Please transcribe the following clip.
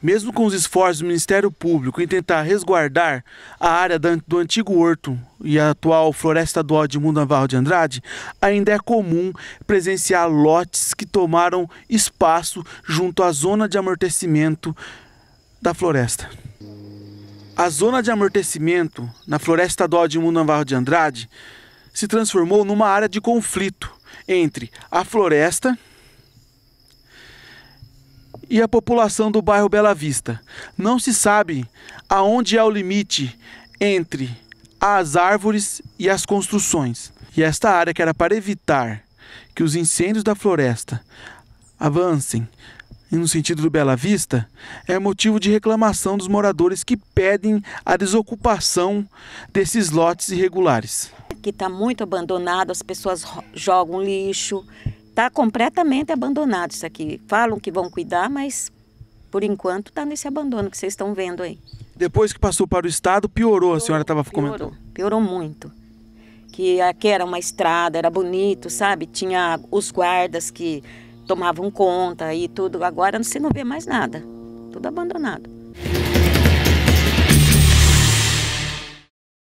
Mesmo com os esforços do Ministério Público em tentar resguardar a área do antigo horto e a atual Floresta do de Mundo Navarro de Andrade, ainda é comum presenciar lotes que tomaram espaço junto à zona de amortecimento da floresta. A zona de amortecimento na Floresta do de Mundo Navarro de Andrade se transformou numa área de conflito entre a floresta e a população do bairro Bela Vista. Não se sabe aonde é o limite entre as árvores e as construções. E esta área que era para evitar que os incêndios da floresta avancem no sentido do Bela Vista, é motivo de reclamação dos moradores que pedem a desocupação desses lotes irregulares. Aqui está muito abandonado, as pessoas jogam lixo, está completamente abandonado isso aqui. Falam que vão cuidar, mas por enquanto está nesse abandono que vocês estão vendo aí. Depois que passou para o estado, piorou, piorou a senhora estava comentando. Piorou, piorou muito. Que aqui era uma estrada, era bonito, sabe? Tinha os guardas que tomavam conta e tudo. Agora você não vê mais nada. Tudo abandonado.